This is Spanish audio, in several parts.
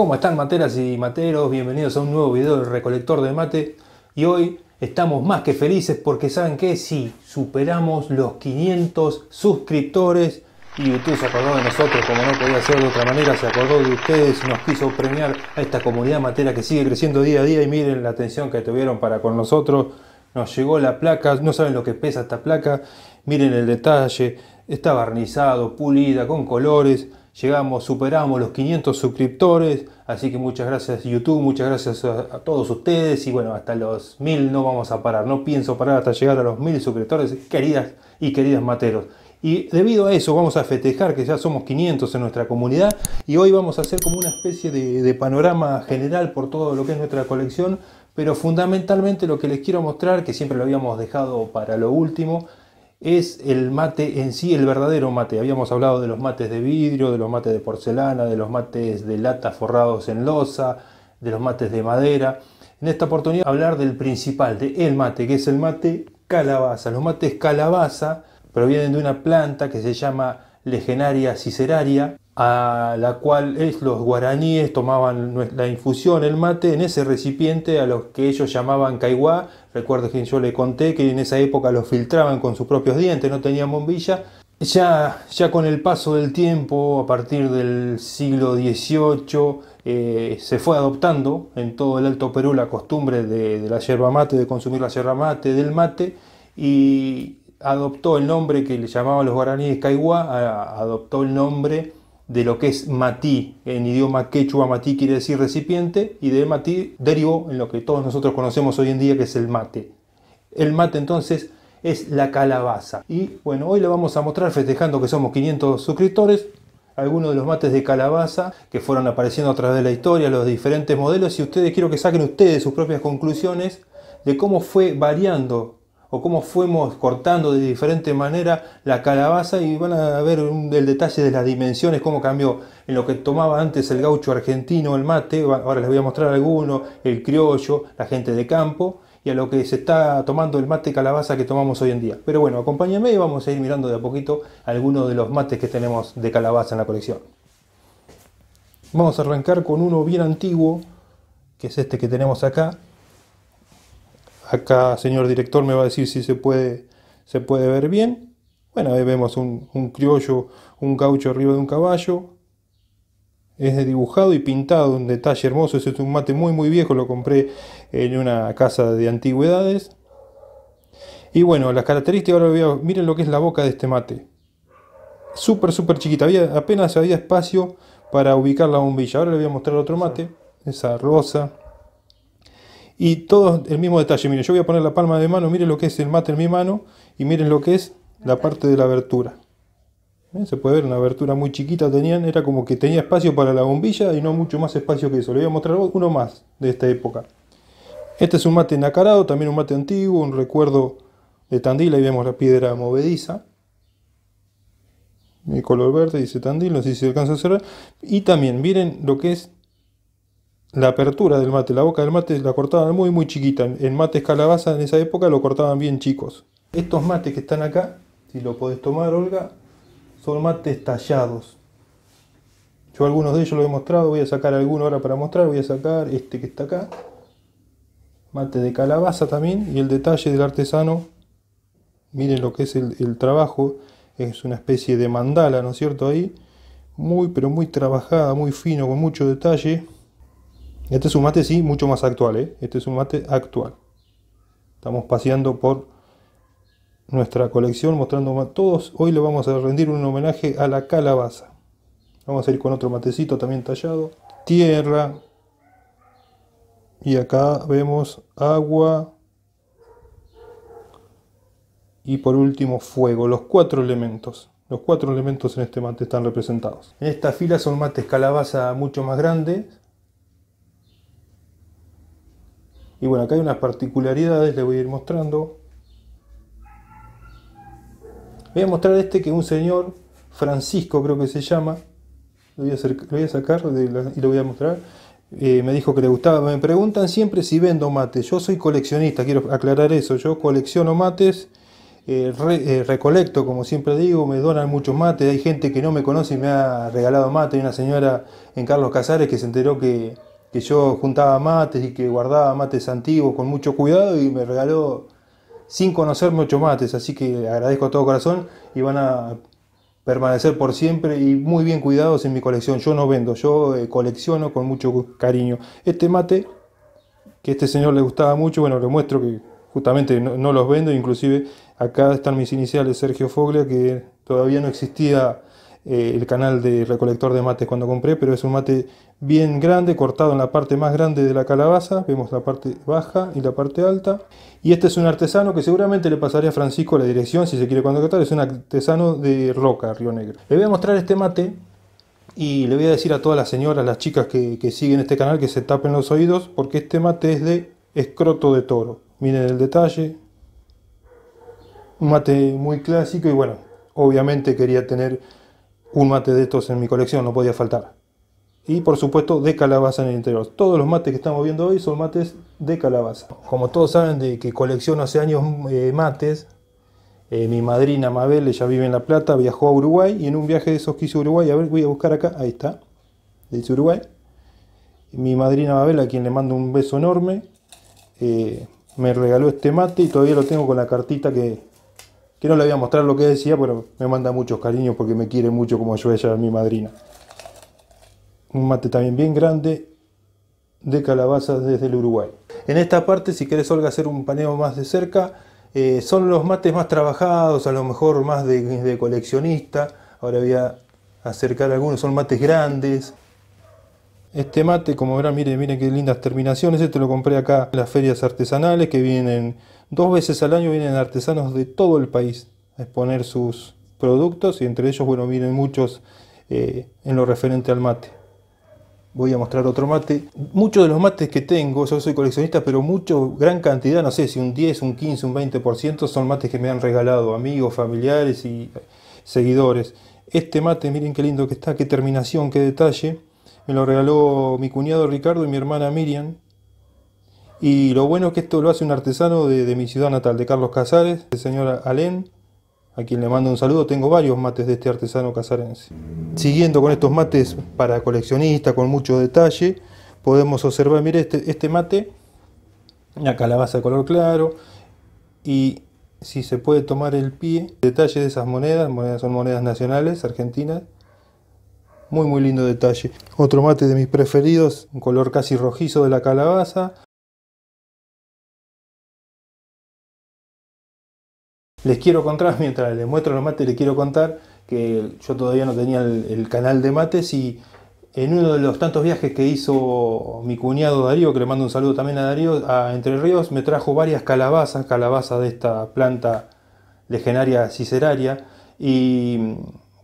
¿Cómo están materas y materos? Bienvenidos a un nuevo video del recolector de mate y hoy estamos más que felices porque saben que si superamos los 500 suscriptores y YouTube se acordó de nosotros como no podía ser de otra manera, se acordó de ustedes nos quiso premiar a esta comunidad matera que sigue creciendo día a día y miren la atención que tuvieron para con nosotros. Nos llegó la placa, no saben lo que pesa esta placa, miren el detalle, está barnizado, pulida, con colores. Llegamos, superamos los 500 suscriptores, así que muchas gracias YouTube, muchas gracias a, todos ustedes y bueno, hasta los 1000 no vamos a parar, no pienso parar hasta llegar a los 1000 suscriptores, queridas y queridas materos. Y debido a eso vamos a festejar que ya somos 500 en nuestra comunidad y hoy vamos a hacer como una especie de panorama general por todo lo que es nuestra colección, pero fundamentalmente lo que les quiero mostrar, que siempre lo habíamos dejado para lo último, es el mate en sí, el verdadero mate. Habíamos hablado de los mates de vidrio, de los mates de porcelana, de los mates de lata forrados en losa, de los mates de madera. En esta oportunidad hablar del principal, de el mate, que es el mate calabaza. Los mates calabaza provienen de una planta que se llama legenaria ciceraria, a la cual es, los guaraníes tomaban la infusión, el mate, en ese recipiente a los que ellos llamaban caiguá. Recuerdo que yo le conté que en esa época los filtraban con sus propios dientes, no tenían bombilla. Ya, ya con el paso del tiempo, a partir del siglo XVIII, eh, se fue adoptando en todo el Alto Perú la costumbre de, de la yerba mate, de consumir la yerba mate, del mate, y adoptó el nombre que le llamaban los guaraníes caiguá, adoptó el nombre de lo que es matí, en idioma quechua matí quiere decir recipiente, y de matí derivó en lo que todos nosotros conocemos hoy en día que es el mate. El mate entonces es la calabaza. Y bueno, hoy le vamos a mostrar festejando que somos 500 suscriptores, algunos de los mates de calabaza que fueron apareciendo a través de la historia, los diferentes modelos, y ustedes quiero que saquen ustedes sus propias conclusiones de cómo fue variando o cómo fuimos cortando de diferente manera la calabaza y van a ver el detalle de las dimensiones, cómo cambió en lo que tomaba antes el gaucho argentino, el mate, ahora les voy a mostrar alguno, el criollo, la gente de campo y a lo que se está tomando el mate calabaza que tomamos hoy en día. Pero bueno, acompáñenme y vamos a ir mirando de a poquito algunos de los mates que tenemos de calabaza en la colección. Vamos a arrancar con uno bien antiguo, que es este que tenemos acá, acá, señor director, me va a decir si se puede, se puede ver bien. Bueno, ahí vemos un, criollo, un gaucho arriba de un caballo. Es de dibujado y pintado, un detalle hermoso. Ese es un mate muy, muy viejo, lo compré en una casa de antigüedades. Y bueno, las características, ahora miren lo que es la boca de este mate. Súper, súper chiquita. apenas había espacio para ubicar la bombilla. Ahora le voy a mostrar otro mate, esa rosa y todo el mismo detalle, miren, yo voy a poner la palma de mano, miren lo que es el mate en mi mano y miren lo que es la parte de la abertura. ¿Eh? Se puede ver, una abertura muy chiquita tenían, era como que tenía espacio para la bombilla y no mucho más espacio que eso. Le voy a mostrar uno más de esta época. Este es un mate nacarado, también un mate antiguo, un recuerdo de Tandil, ahí vemos la piedra movediza. Mi color verde dice Tandil, no sé si se alcanza a cerrar. Y también, miren lo que es la apertura del mate, la boca del mate la cortaban muy muy chiquita. En mates calabaza en esa época lo cortaban bien chicos. Estos mates que están acá, si lo podés tomar Olga, son mates tallados. Yo algunos de ellos lo he mostrado, voy a sacar alguno ahora para mostrar, voy a sacar este que está acá. Mate de calabaza también y el detalle del artesano. Miren lo que es el, el trabajo, es una especie de mandala, ¿no es cierto? Ahí, muy pero muy trabajada, muy fino, con mucho detalle. Este es un mate, sí, mucho más actual, ¿eh? Este es un mate actual. Estamos paseando por nuestra colección mostrando a todos. Hoy le vamos a rendir un homenaje a la calabaza. Vamos a ir con otro matecito también tallado. Tierra. Y acá vemos agua. Y por último fuego. Los cuatro elementos. Los cuatro elementos en este mate están representados. En esta fila son mates calabaza mucho más grandes Y bueno, acá hay unas particularidades, le voy a ir mostrando. Voy a mostrar este que un señor, Francisco creo que se llama, lo voy a, sacar y lo voy a mostrar. Eh, me dijo que le gustaba. Me preguntan siempre si vendo mates. Yo soy coleccionista, quiero aclarar eso. Yo colecciono mates, eh, eh, recolecto, como siempre digo, me donan muchos mates. Hay gente que no me conoce y me ha regalado mate. Hay una señora en Carlos Casares que se enteró que, que yo juntaba mates y que guardaba mates antiguos con mucho cuidado y me regaló sin conocerme ocho mates, así que agradezco a todo corazón y van a permanecer por siempre y muy bien cuidados en mi colección. Yo no vendo, yo eh, colecciono con mucho cariño. Este mate, que a este señor le gustaba mucho, bueno, le muestro que justamente no, no los vendo, inclusive acá están mis iniciales Sergio Foglia, que todavía no existía eh, el canal de recolector de mates cuando compré, pero es un mate bien grande, cortado en la parte más grande de la calabaza, vemos la parte baja y la parte alta. Y este es un artesano que seguramente le pasaré a Francisco la dirección si se quiere contactar, es un artesano de Roca, Río Negro. Le voy a mostrar este mate y le voy a decir a todas las señoras, las chicas que, que siguen este canal que se tapen los oídos porque este mate es de escroto de toro. Miren el detalle, un mate muy clásico y bueno, obviamente quería tener un mate de estos en mi colección, no podía faltar. Y por supuesto de calabaza en el interior. Todos los mates que estamos viendo hoy son mates de calabaza. Como todos saben de que colecciono hace años eh, mates, eh, mi madrina Mabel, ella vive en La Plata, viajó a Uruguay y en un viaje de esos que hizo Uruguay, a ver, voy a buscar acá, ahí está, dice Uruguay. Mi madrina Mabel, a quien le mando un beso enorme, eh, me regaló este mate y todavía lo tengo con la cartita que, que no le voy a mostrar lo que decía, pero me manda muchos cariños porque me quiere mucho como yo ella mi madrina. Un mate también bien grande de calabazas desde el Uruguay. En esta parte, si querés Olga hacer un paneo más de cerca, eh, son los mates más trabajados, a lo mejor más de, de coleccionista. Ahora voy a acercar algunos, son mates grandes, este mate, como verán, miren, miren qué lindas terminaciones. Este lo compré acá en las ferias artesanales que vienen dos veces al año, vienen artesanos de todo el país a exponer sus productos y entre ellos, bueno, vienen muchos eh, en lo referente al mate. Voy a mostrar otro mate. Muchos de los mates que tengo, yo soy coleccionista, pero mucho, gran cantidad, no sé si un 10, un 15, un 20%, son mates que me han regalado amigos, familiares y seguidores. Este mate, miren qué lindo que está, qué terminación, qué detalle me lo regaló mi cuñado Ricardo y mi hermana Miriam. Y lo bueno es que esto lo hace un artesano de, mi ciudad natal, de Carlos Casares, el señor Alén, a quien le mando un saludo. Tengo varios mates de este artesano casarense. Siguiendo con estos mates para coleccionista con mucho detalle, podemos observar, mire, este, este mate, la calabaza de color claro, y si se puede tomar el pie, detalle de esas monedas, monedas son monedas nacionales argentinas, muy muy lindo detalle. Otro mate de mis preferidos, un color casi rojizo de la calabaza. Les quiero contar, mientras les muestro los mates, les quiero contar que yo todavía no tenía el, canal de mates y en uno de los tantos viajes que hizo mi cuñado Darío, que le mando un saludo también a Darío, a Entre Ríos, me trajo varias calabazas, calabazas de esta planta legendaria ciceraria, y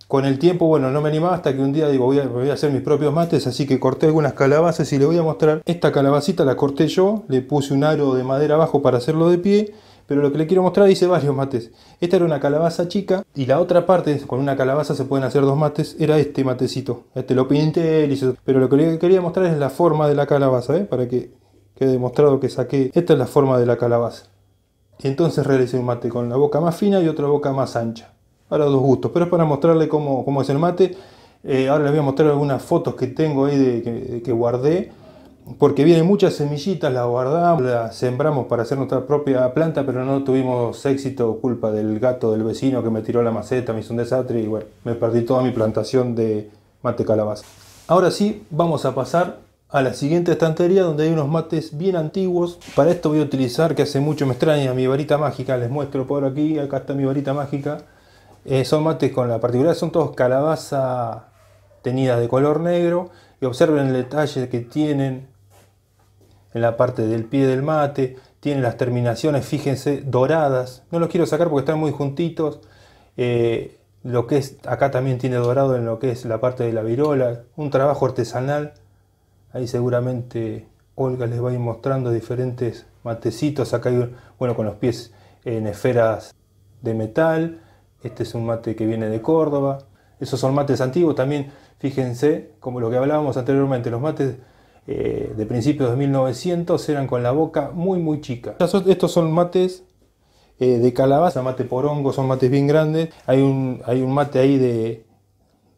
con el tiempo, bueno, no me animaba hasta que un día digo, voy a, hacer mis propios mates, así que corté algunas calabazas y le voy a mostrar. Esta calabacita la corté yo, le puse un aro de madera abajo para hacerlo de pie, pero lo que le quiero mostrar hice varios mates. Esta era una calabaza chica y la otra parte, con una calabaza se pueden hacer dos mates, era este matecito. Este lo pinté, pero lo que le quería mostrar es la forma de la calabaza, ¿eh? para que quede demostrado que saqué. Esta es la forma de la calabaza. Entonces realicé un mate con la boca más fina y otra boca más ancha para dos gustos, pero es para mostrarle cómo, es el mate. Eh, ahora les voy a mostrar algunas fotos que tengo ahí de, que, que guardé, porque vienen muchas semillitas, las guardamos, las sembramos para hacer nuestra propia planta, pero no tuvimos éxito, culpa del gato del vecino que me tiró la maceta, me hizo un desastre y bueno, me perdí toda mi plantación de mate calabaza. Ahora sí, vamos a pasar a la siguiente estantería donde hay unos mates bien antiguos. Para esto voy a utilizar, que hace mucho me extraña, mi varita mágica. Les muestro por aquí, acá está mi varita mágica. Eh, son mates con la particularidad, son todos calabaza tenidas de color negro y observen el detalle que tienen en la parte del pie del mate, tienen las terminaciones, fíjense, doradas, no los quiero sacar porque están muy juntitos, eh, lo que es, acá también tiene dorado en lo que es la parte de la virola, un trabajo artesanal, ahí seguramente Olga les va a ir mostrando diferentes matecitos, acá hay, bueno, con los pies en esferas de metal, este es un mate que viene de Córdoba. Esos son mates antiguos también. Fíjense, como lo que hablábamos anteriormente, los mates eh, de principios de 1900 eran con la boca muy muy chica. Estos son mates eh, de calabaza, mate hongo son mates bien grandes. Hay un, hay un mate ahí de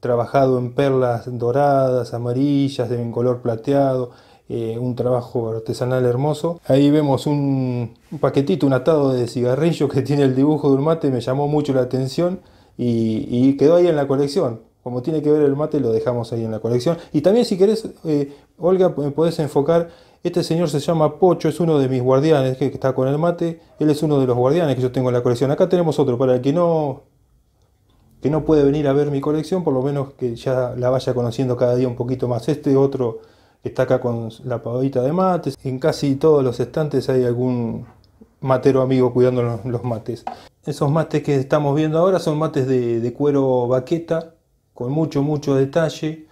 trabajado en perlas doradas, amarillas, en color plateado. Eh, un trabajo artesanal hermoso. Ahí vemos un, paquetito, un atado de cigarrillo que tiene el dibujo de un mate, me llamó mucho la atención y, quedó ahí en la colección. Como tiene que ver el mate, lo dejamos ahí en la colección. Y también si querés, eh, Olga, me podés enfocar este señor se llama Pocho, es uno de mis guardianes que está con el mate. Él es uno de los guardianes que yo tengo en la colección. Acá tenemos otro, para el que no, que no puede venir a ver mi colección, por lo menos que ya la vaya conociendo cada día un poquito más. Este otro está acá con la pavadita de mates. En casi todos los estantes hay algún matero amigo cuidando los, mates. Esos mates que estamos viendo ahora son mates de, cuero vaqueta con mucho, mucho detalle.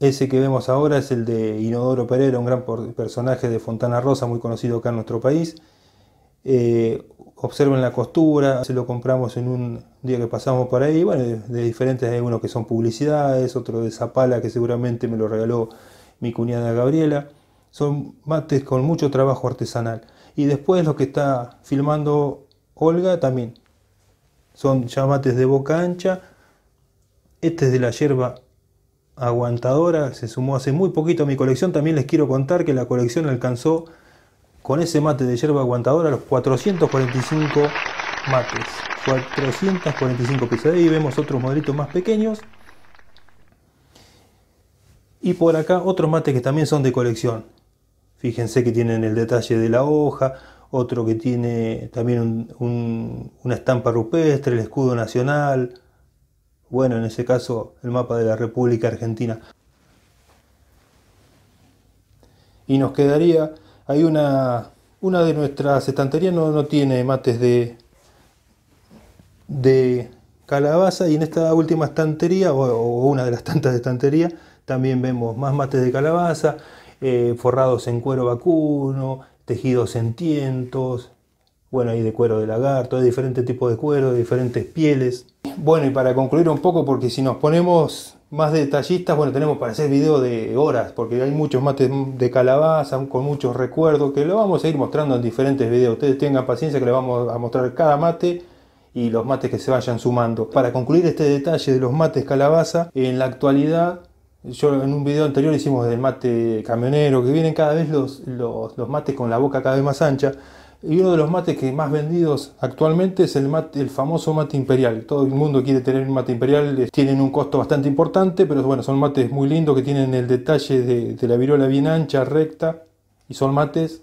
Ese que vemos ahora es el de Inodoro Pereira, un gran personaje de Fontana Rosa, muy conocido acá en nuestro país. Eh, observen la costura, se lo compramos en un día que pasamos por ahí, bueno, de, diferentes, hay unos que son publicidades, otro de Zapala que seguramente me lo regaló mi cuñada Gabriela. Son mates con mucho trabajo artesanal. Y después lo que está filmando Olga también. Son ya de boca ancha. Este es de la yerba aguantadora. Se sumó hace muy poquito a mi colección. También les quiero contar que la colección alcanzó con ese mate de yerba aguantadora los 445 mates. 445 piezas. y vemos otros modelitos más pequeños. Y por acá otros mates que también son de colección. Fíjense que tienen el detalle de la hoja, otro que tiene también una estampa rupestre, el escudo nacional, bueno, en ese caso el mapa de la República Argentina. Y nos quedaría, hay una, una de nuestras estanterías no, no tiene mates de, de calabaza y en esta última estantería, o, o una de las tantas estanterías, también vemos más mates de calabaza, eh, forrados en cuero vacuno, tejidos en tientos, bueno, hay de cuero de lagarto, hay diferentes tipos de cuero, de diferentes pieles. Bueno, y para concluir un poco, porque si nos ponemos más detallistas, bueno, tenemos para hacer videos de horas, porque hay muchos mates de calabaza, con muchos recuerdos, que lo vamos a ir mostrando en diferentes videos. Ustedes tengan paciencia que le vamos a mostrar cada mate y los mates que se vayan sumando. Para concluir este detalle de los mates calabaza, en la actualidad yo en un video anterior hicimos del mate camionero, que vienen cada vez los, los, mates con la boca cada vez más ancha. Y uno de los mates que más vendidos actualmente es el, mate, el famoso mate imperial. Todo el mundo quiere tener un mate imperial. Tienen un costo bastante importante, pero bueno, son mates muy lindos que tienen el detalle de, la virola bien ancha, recta. Y son mates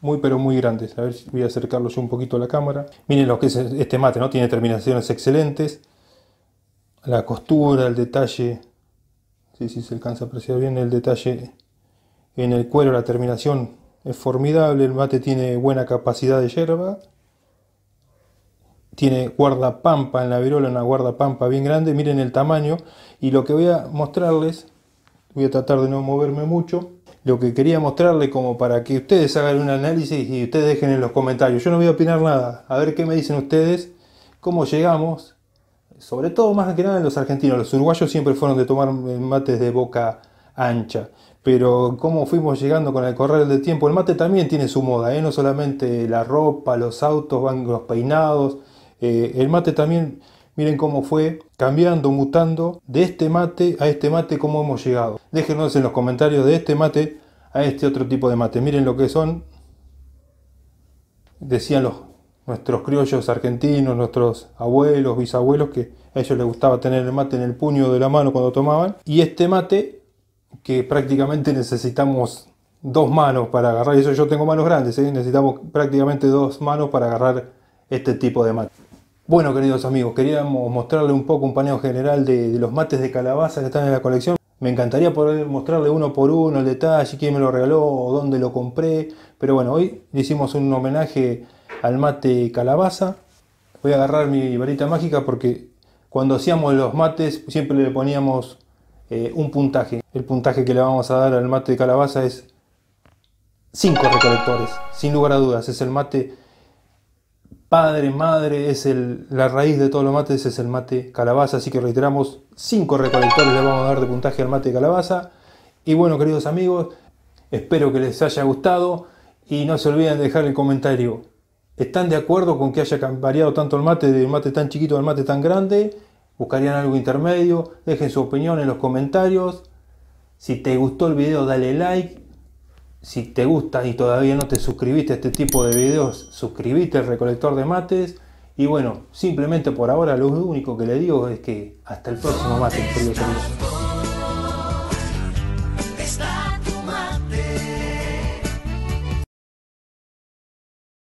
muy pero muy grandes. A ver si voy a acercarlo yo un poquito a la cámara. Miren lo que es este mate, ¿no? Tiene terminaciones excelentes. La costura, el detalle Sí, se alcanza a apreciar bien el detalle en el cuero, la terminación es formidable, el mate tiene buena capacidad de hierba, tiene guardapampa en la virola, una guardapampa bien grande, miren el tamaño y lo que voy a mostrarles, voy a tratar de no moverme mucho, lo que quería mostrarles como para que ustedes hagan un análisis y ustedes dejen en los comentarios, yo no voy a opinar nada, a ver qué me dicen ustedes, cómo llegamos sobre todo más que nada los argentinos. Los uruguayos siempre fueron de tomar mates de boca ancha. Pero como fuimos llegando con el correr del tiempo, el mate también tiene su moda, ¿eh? no solamente la ropa, los autos, van los peinados. Eh, el mate también, miren cómo fue cambiando, mutando de este mate a este mate, cómo hemos llegado. Déjenos en los comentarios de este mate a este otro tipo de mate. Miren lo que son, decían los, nuestros criollos argentinos, nuestros abuelos, bisabuelos, que a ellos les gustaba tener el mate en el puño de la mano cuando tomaban. Y este mate, que prácticamente necesitamos dos manos para agarrar, eso yo tengo manos grandes, ¿eh? necesitamos prácticamente dos manos para agarrar este tipo de mate. Bueno, queridos amigos, queríamos mostrarle un poco un paneo general de, los mates de calabaza que están en la colección. Me encantaría poder mostrarle uno por uno el detalle, quién me lo regaló, dónde lo compré, pero bueno, hoy le hicimos un homenaje al mate calabaza. Voy a agarrar mi varita mágica porque cuando hacíamos los mates siempre le poníamos eh, un puntaje. El puntaje que le vamos a dar al mate de calabaza es 5 recolectores. Sin lugar a dudas, es el mate padre, madre, es la raíz de todos los mates, es el mate calabaza. Así que reiteramos, 5 recolectores le vamos a dar de puntaje al mate de calabaza. Y bueno, queridos amigos, espero que les haya gustado y no se olviden de dejar el comentario están de acuerdo con que haya variado tanto el mate, del mate tan chiquito al mate tan grande, buscarían algo intermedio, dejen su opinión en los comentarios. Si te gustó el video dale like. Si te gusta y todavía no te suscribiste a este tipo de videos, suscríbete al recolector de mates. Y bueno, simplemente por ahora lo único que le digo es que hasta el próximo mate,